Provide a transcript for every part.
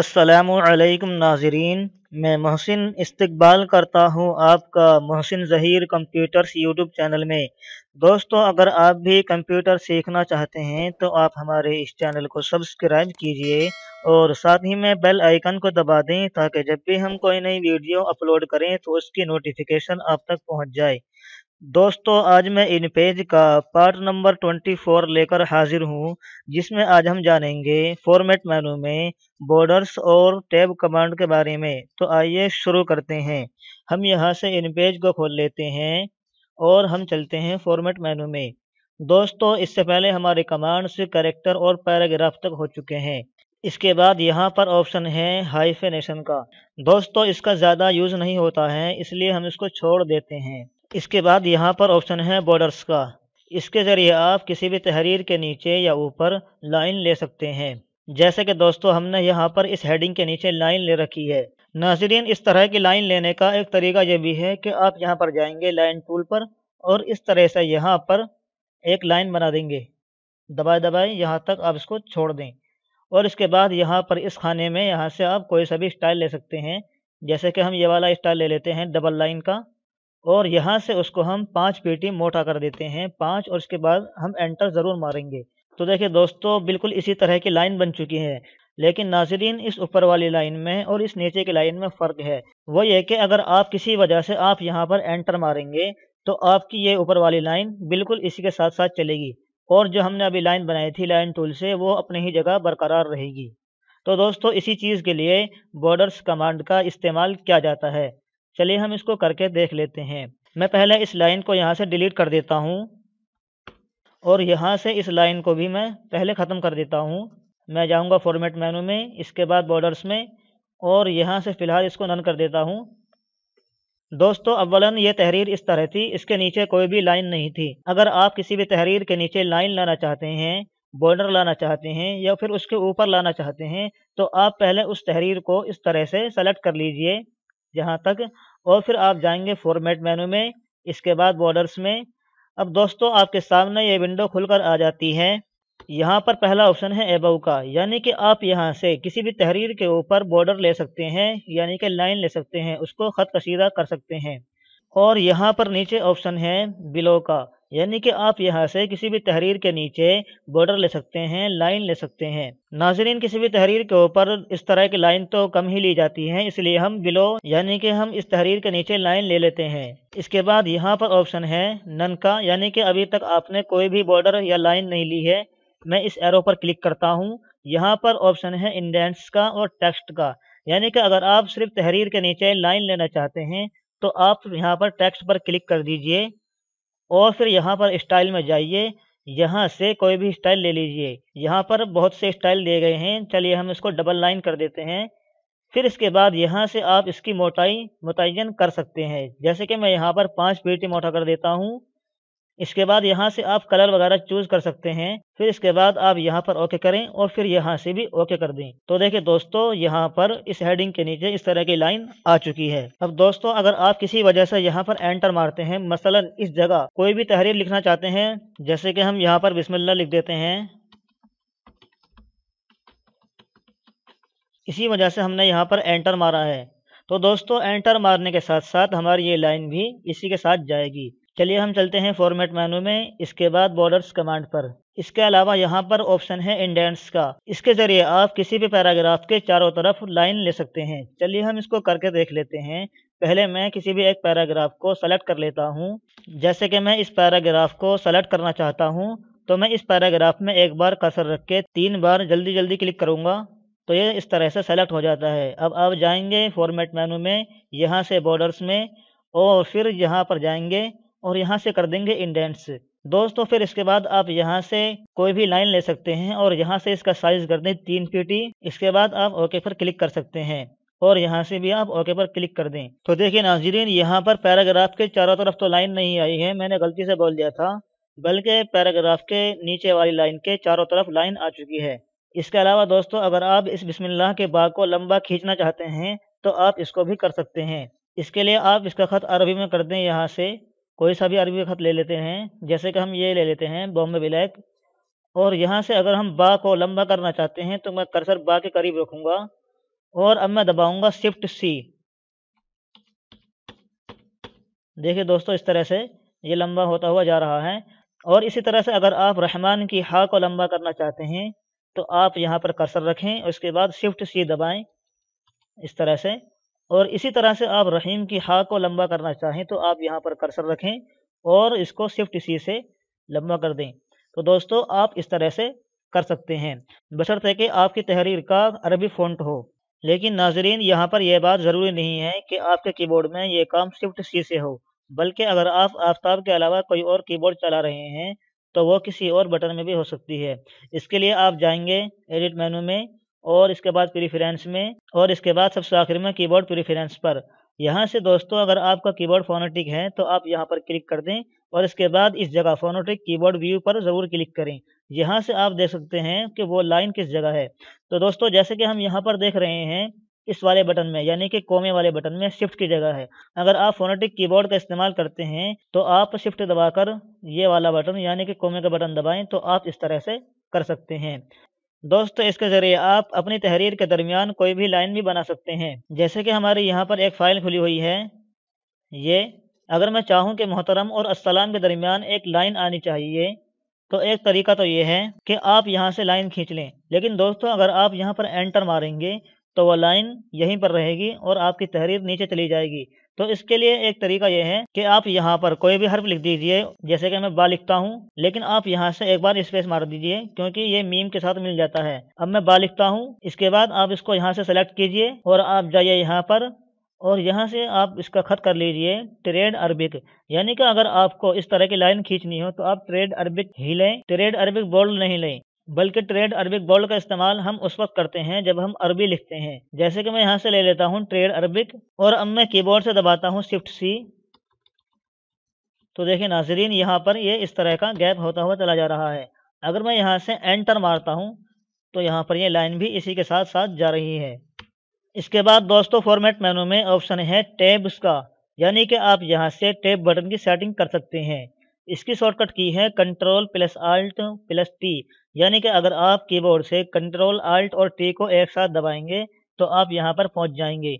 असलकम नाजरीन मैं मोहसिन इस्तकबाल करता हूं आपका Mohsin Zaheer computers YouTube channel में दोस्तों अगर आप भी कंप्यूटर सीखना चाहते हैं तो आप हमारे इस चैनल को सब्सक्राइब कीजिए और साथ ही में बेल आइकन को दबा दें ताकि जब भी हम कोई नई वीडियो अपलोड करें तो उसकी नोटिफिकेशन आप तक पहुँच जाए दोस्तों आज मैं इन पेज का पार्ट नंबर 24 लेकर हाजिर हूँ जिसमें आज हम जानेंगे फॉर्मेट मेनू में बॉर्डर्स और टैब कमांड के बारे में तो आइए शुरू करते हैं हम यहाँ से इन पेज को खोल लेते हैं और हम चलते हैं फॉर्मेट मेनू में दोस्तों इससे पहले हमारे कमांड्स करेक्टर और पैराग्राफ तक हो चुके हैं इसके बाद यहाँ पर ऑप्शन है हाइफेनेशन का दोस्तों इसका ज़्यादा यूज़ नहीं होता है इसलिए हम इसको छोड़ देते हैं इसके बाद यहाँ पर ऑप्शन है बॉर्डर्स का इसके ज़रिए आप किसी भी तहरीर के नीचे या ऊपर लाइन ले सकते हैं जैसे कि दोस्तों हमने यहाँ पर इस हेडिंग के नीचे लाइन ले रखी है नाजरीन इस तरह की लाइन लेने का एक तरीका यह भी है कि आप यहाँ पर जाएंगे लाइन टूल पर और इस तरह से यहाँ पर एक लाइन बना देंगे दबाए दबाए यहाँ तक आप इसको छोड़ दें और इसके बाद यहाँ पर इस खाने में यहाँ से आप कोई सा भी स्टाइल ले सकते हैं जैसे कि हम ये वाला स्टाइल ले लेते हैं डबल लाइन का और यहाँ से उसको हम पाँच पेटी मोटा कर देते हैं पाँच और उसके बाद हम एंटर ज़रूर मारेंगे तो देखिए दोस्तों बिल्कुल इसी तरह की लाइन बन चुकी है लेकिन नाजरीन इस ऊपर वाली लाइन में और इस नीचे की लाइन में फ़र्क है वो ये कि अगर आप किसी वजह से आप यहाँ पर एंटर मारेंगे तो आपकी ये ऊपर वाली लाइन बिल्कुल इसी के साथ साथ चलेगी और जो हमने अभी लाइन बनाई थी लाइन टूल से वो अपनी ही जगह बरकरार रहेगी तो दोस्तों इसी चीज़ के लिए बॉर्डर्स कमांड का इस्तेमाल किया जाता है चलिए हम इसको करके देख लेते हैं मैं पहले इस लाइन को यहाँ से डिलीट कर देता हूँ और यहाँ से इस लाइन को भी मैं पहले ख़त्म कर देता हूँ मैं जाऊँगा फॉर्मेट मेनू में इसके बाद बॉर्डर्स में और यहाँ से फ़िलहाल इसको नन कर देता हूँ दोस्तों अवला ये तहरीर इस तरह थी इसके नीचे कोई भी लाइन नहीं थी अगर आप किसी भी तहरीर के नीचे लाइन लाना चाहते हैं बॉर्डर लाना चाहते हैं या फिर उसके ऊपर लाना चाहते हैं तो आप पहले उस तहरीर को इस तरह से सेलेक्ट कर लीजिए जहाँ तक और फिर आप जाएंगे फॉर्मेट मेनू में इसके बाद बॉर्डर्स में अब दोस्तों आपके सामने ये विंडो खुलकर आ जाती है यहाँ पर पहला ऑप्शन है एबव का यानी कि आप यहाँ से किसी भी तहरीर के ऊपर बॉर्डर ले सकते हैं यानी कि लाइन ले सकते हैं उसको ख़त कशीदा कर सकते हैं और यहाँ पर नीचे ऑप्शन है बिलो का यानी कि आप यहाँ से किसी भी तहरीर के नीचे बॉर्डर ले सकते हैं लाइन ले सकते हैं नाजरीन किसी भी तहरीर के ऊपर इस तरह की लाइन तो कम ही ली जाती है इसलिए हम बिलो यानी कि हम इस तहरीर के नीचे लाइन ले लेते हैं इसके बाद यहाँ पर ऑप्शन है नन का यानी कि अभी तक आपने कोई भी बॉर्डर या लाइन नहीं ली है मैं इस एरो पर क्लिक करता हूँ यहाँ पर ऑप्शन है इंडेंट्स का और टेक्स्ट का यानी कि अगर आप सिर्फ तहरीर के नीचे लाइन लेना चाहते हैं तो आप यहाँ पर टेक्स्ट पर क्लिक कर दीजिए और फिर यहाँ पर स्टाइल में जाइए यहाँ से कोई भी स्टाइल ले लीजिए यहाँ पर बहुत से स्टाइल दिए गए हैं चलिए हम इसको डबल लाइन कर देते हैं फिर इसके बाद यहाँ से आप इसकी मोटाई मुतन कर सकते हैं जैसे कि मैं यहाँ पर पाँच पेटी मोटा कर देता हूँ इसके बाद यहाँ से आप कलर वगैरह चूज कर सकते हैं फिर इसके बाद आप यहाँ पर ओके करें और फिर यहाँ से भी ओके कर दें तो देखिए दोस्तों यहाँ पर इस हेडिंग के नीचे इस तरह की लाइन आ चुकी है अब दोस्तों अगर आप किसी वजह से यहाँ पर एंटर मारते हैं मसलन इस जगह कोई भी तहरीर लिखना चाहते हैं जैसे कि हम यहाँ पर बिस्मिल्ला लिख देते हैं इसी वजह से हमने यहाँ पर एंटर मारा है तो दोस्तों एंटर मारने के साथ साथ हमारी ये लाइन भी इसी के साथ जाएगी चलिए हम चलते हैं फॉर्मेट मेनू में इसके बाद बॉर्डर्स कमांड पर इसके अलावा यहाँ पर ऑप्शन है इंडेंट्स का इसके जरिए आप किसी भी पैराग्राफ के चारों तरफ लाइन ले सकते हैं चलिए हम इसको करके देख लेते हैं पहले मैं किसी भी एक पैराग्राफ को सेलेक्ट कर लेता हूँ जैसे कि मैं इस पैराग्राफ को सेलेक्ट करना चाहता हूँ तो मैं इस पैराग्राफ में एक बार कसर रख के तीन बार जल्दी जल्दी क्लिक करूँगा तो ये इस तरह से सेलेक्ट हो जाता है अब आप जाएंगे फॉर्मेट मेनू में यहाँ से बॉर्डर्स में और फिर यहाँ पर जाएंगे और यहाँ से कर देंगे इंडेंट्स दोस्तों फिर इसके बाद आप यहाँ से कोई भी लाइन ले सकते हैं और यहाँ से इसका साइज कर दें तीन पीटी इसके बाद आप ओके पर क्लिक कर सकते हैं और यहाँ से भी आप ओके पर क्लिक कर दें तो देखिए नाजरीन यहाँ पर पैराग्राफ के चारों तरफ तो लाइन नहीं आई है मैंने गलती से बोल दिया था बल्कि पैराग्राफ के नीचे वाली लाइन के चारों तरफ लाइन आ चुकी है इसके अलावा दोस्तों अगर आप इस बिस्मिल्लाह के बाग को लंबा खींचना चाहते हैं तो आप इसको भी कर सकते हैं इसके लिए आप इसका ख़त अरबी में कर दें यहाँ से कोई सा भी अरबी खत ले लेते हैं जैसे कि हम ये ले लेते हैं बॉम्बे ब्लैक और यहाँ से अगर हम बा को लंबा करना चाहते हैं तो मैं कर्सर बा के करीब रखूँगा और अब मैं दबाऊँगा शिफ्ट सी देखिए दोस्तों इस तरह से ये लंबा होता हुआ जा रहा है और इसी तरह से अगर आप रहमान की हा को लंबा करना चाहते हैं तो आप यहाँ पर कर्सर रखें उसके बाद शिफ्ट सी दबाएं इस तरह से और इसी तरह से आप रहीम की हा को लंबा करना चाहें तो आप यहाँ पर कर्सर रखें और इसको शिफ्ट सी से लंबा कर दें तो दोस्तों आप इस तरह से कर सकते हैं है कि आपकी तहरीर का अरबी फ़ॉन्ट हो लेकिन नाजरीन यहाँ पर यह बात ज़रूरी नहीं है कि आपके कीबोर्ड में ये काम शिफ्ट सी से हो बल्कि अगर आप आफ्ताब के अलावा कोई और कीबोर्ड चला रहे हैं तो वो किसी और बटन में भी हो सकती है इसके लिए आप जाएंगे एडिट मेनू में और इसके बाद प्रीफ्रेंस में और इसके बाद सबसे आखिर में कीबोर्ड प्रीफ्रेंस पर यहाँ से दोस्तों अगर आपका कीबोर्ड फोनेटिक है तो आप यहाँ पर क्लिक कर दें और इसके बाद इस जगह फोनेटिक कीबोर्ड व्यू पर ज़रूर क्लिक करें यहाँ से आप देख सकते हैं कि वो लाइन किस जगह है तो दोस्तों जैसे कि हम यहाँ पर देख रहे हैं इस वाले बटन में यानी कि कोमे वाले बटन में शिफ्ट की जगह है अगर आप फोनेटिक कीबोर्ड का इस्तेमाल करते हैं तो आप शिफ्ट दबाकर ये वाला बटन यानी कि कोमे का बटन दबाएं तो आप इस तरह से कर सकते हैं दोस्तों इसके ज़रिए आप अपनी तहरीर के दरमियान कोई भी लाइन भी बना सकते हैं जैसे कि हमारे यहाँ पर एक फ़ाइल खुली हुई है ये अगर मैं चाहूँ कि मोहतरम और असलम के दरमियान एक लाइन आनी चाहिए तो एक तरीका तो ये है कि आप यहाँ से लाइन खींच लें लेकिन दोस्तों अगर आप यहाँ पर एंटर मारेंगे तो वह लाइन यहीं पर रहेगी और आपकी तहरीर नीचे चली जाएगी तो इसके लिए एक तरीका यह है कि आप यहाँ पर कोई भी हर्फ लिख दीजिए जैसे कि मैं बा लिखता हूँ लेकिन आप यहाँ से एक बार स्पेस मार दीजिए क्योंकि ये मीम के साथ मिल जाता है अब मैं बा लिखता हूँ इसके बाद आप इसको यहाँ से सेलेक्ट कीजिए और आप जाइए यहाँ पर और यहाँ से आप इसका खत कर लीजिए ट्रेड अरबिक यानी कि अगर आपको इस तरह की लाइन खींचनी हो तो आप ट्रेड अरबिक ही लें ट्रेड अरबिक बोल्ड नहीं लें बल्कि ट्रेड अरबिक बोल्ड का इस्तेमाल हम उस वक्त करते हैं जब हम अरबी लिखते हैं जैसे कि मैं यहाँ से ले लेता हूँ ट्रेड अरबिक और अब मैं कीबोर्ड से दबाता हूँ शिफ्ट सी तो देखिए नाजरीन यहाँ पर ये इस तरह का गैप होता हुआ चला जा रहा है अगर मैं यहाँ से एंटर मारता हूँ तो यहाँ पर ये लाइन भी इसी के साथ साथ जा रही है इसके बाद दोस्तों फॉर्मेट मेनू में ऑप्शन है टैब्स का यानी कि आप यहाँ से टैब बटन की सेटिंग कर सकते हैं इसकी शॉर्टकट की है control plus alt plus T यानी कि अगर आप कीबोर्ड से कंट्रोल आल्ट और टी को एक साथ दबाएंगे तो आप यहाँ पर पहुँच जाएंगे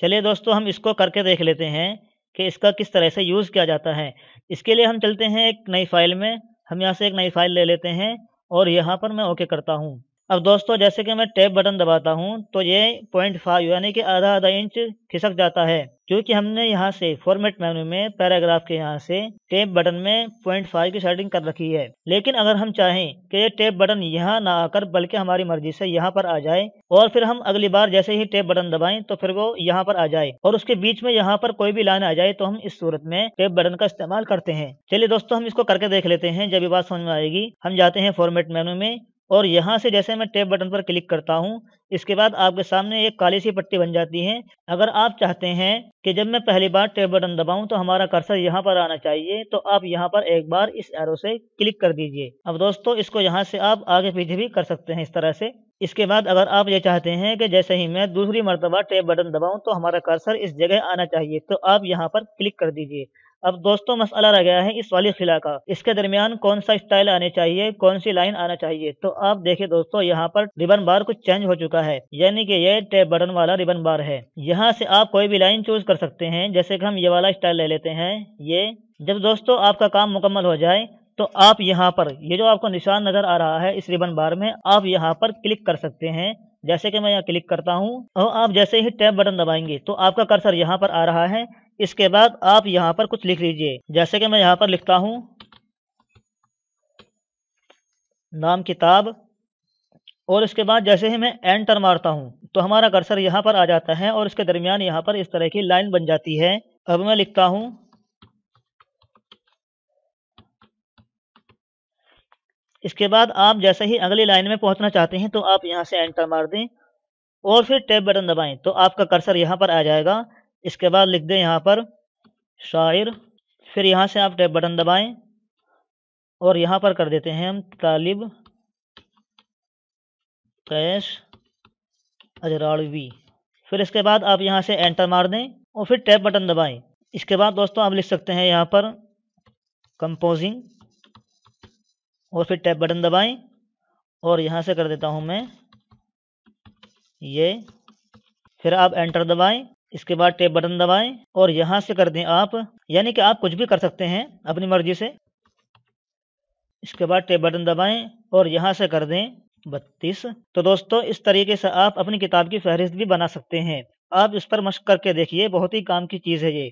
चलिए दोस्तों हम इसको करके देख लेते हैं कि इसका किस तरह से यूज़ किया जाता है इसके लिए हम चलते हैं एक नई फाइल में हम यहाँ से एक नई फाइल ले लेते हैं और यहाँ पर मैं ओके करता हूँ अब दोस्तों जैसे कि मैं टैप बटन दबाता हूँ तो ये पॉइंट फाइव यानी कि आधा आधा इंच खिसक जाता है क्योंकि हमने यहाँ से फॉर्मेट मेन्यू में पैराग्राफ के यहाँ से टेप बटन में पॉइंट फाइव की सेटिंग कर रखी है लेकिन अगर हम चाहें कि ये टेप बटन यहाँ ना आकर बल्कि हमारी मर्जी से यहाँ पर आ जाए और फिर हम अगली बार जैसे ही टेप बटन दबाएं तो फिर वो यहाँ पर आ जाए और उसके बीच में यहाँ पर कोई भी लाइन आ जाए तो हम इस सूरत में टेप बटन का इस्तेमाल करते हैं चलिए दोस्तों हम इसको करके देख लेते हैं जब ये बात समझ में आएगी हम जाते हैं फॉर्मेट मेन्यू में और यहाँ से जैसे मैं टैब बटन पर क्लिक करता हूँ इसके बाद आपके सामने एक काली सी पट्टी बन जाती है अगर आप चाहते हैं कि जब मैं पहली बार टैब बटन दबाऊं तो हमारा कर्सर यहाँ पर आना चाहिए तो आप यहाँ पर एक बार इस एरो से क्लिक कर दीजिए अब दोस्तों इसको यहाँ से आप आगे पीछे भी कर सकते हैं इस तरह से इसके बाद अगर आप ये चाहते हैं कि जैसे ही मैं दूसरी मरतबा टैब बटन दबाऊँ तो हमारा कर्सर इस जगह आना चाहिए तो आप यहाँ पर क्लिक कर दीजिए अब दोस्तों मसला रह गया है इस वाली खिला का इसके दरमियान कौन सा स्टाइल आने चाहिए कौन सी लाइन आना चाहिए तो आप देखिए दोस्तों यहाँ पर रिबन बार कुछ चेंज हो चुका है यानी कि ये टेप बटन वाला रिबन बार है यहाँ से आप कोई भी लाइन चूज कर सकते हैं जैसे कि हम ये वाला स्टाइल ले लेते हैं ये जब दोस्तों आपका काम मुकम्मल हो जाए तो आप यहाँ पर ये जो आपको निशान नजर आ रहा है इस रिबन बार में आप यहाँ पर क्लिक कर सकते हैं जैसे कि मैं यहाँ क्लिक करता हूँ और आप जैसे ही टैब बटन दबाएंगे तो आपका कर्सर यहाँ पर आ रहा है इसके बाद आप यहाँ पर कुछ लिख लीजिए जैसे कि मैं यहाँ पर लिखता हूँ नाम किताब और इसके बाद जैसे ही मैं एंटर मारता हूँ तो हमारा कर्सर यहाँ पर आ जाता है और इसके दरमियान यहाँ पर इस तरह की लाइन बन जाती है अब मैं लिखता हूँ इसके बाद आप जैसे ही अगली लाइन में पहुंचना चाहते हैं तो आप यहाँ से एंटर मार दें और फिर टैब बटन दबाएं तो आपका कर्सर यहाँ पर आ जाएगा इसके बाद लिख दें यहाँ पर शायर फिर यहाँ से आप टैब बटन दबाएं और यहाँ पर कर देते हैं हम तालिब कैश अजराड़वी फिर इसके बाद आप यहाँ से एंटर मार दें और फिर टैब बटन दबाएं इसके बाद दोस्तों आप लिख सकते हैं यहाँ पर कंपोजिंग और फिर टैप बटन दबाएं और यहाँ से कर देता हूँ मैं ये फिर आप एंटर दबाएं इसके बाद टैप बटन दबाएं और यहाँ से कर दें आप यानी कि आप कुछ भी कर सकते हैं अपनी मर्जी से इसके बाद टैप बटन दबाएं और यहाँ से कर दें बत्तीस तो दोस्तों इस तरीके से आप अपनी किताब की फहरिस्त भी बना सकते हैं आप इस पर मश्क करके देखिए बहुत ही काम की चीज़ है ये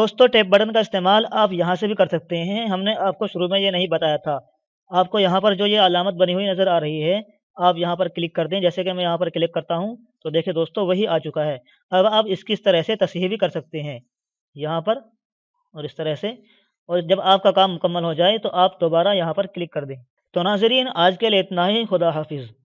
दोस्तों टैप बटन का इस्तेमाल आप यहाँ से भी कर सकते हैं हमने आपको शुरू में ये नहीं बताया था आपको यहाँ पर जो ये अलामत बनी हुई नज़र आ रही है आप यहाँ पर क्लिक कर दें जैसे कि मैं यहाँ पर क्लिक करता हूँ तो देखिए दोस्तों वही आ चुका है अब आप इसकी इस तरह से तस्ह भी कर सकते हैं यहाँ पर और इस तरह से और जब आपका काम मुकम्मल हो जाए तो आप दोबारा यहाँ पर क्लिक कर दें तो नाजरीन आज के लिए इतना ही खुदा हाफिज़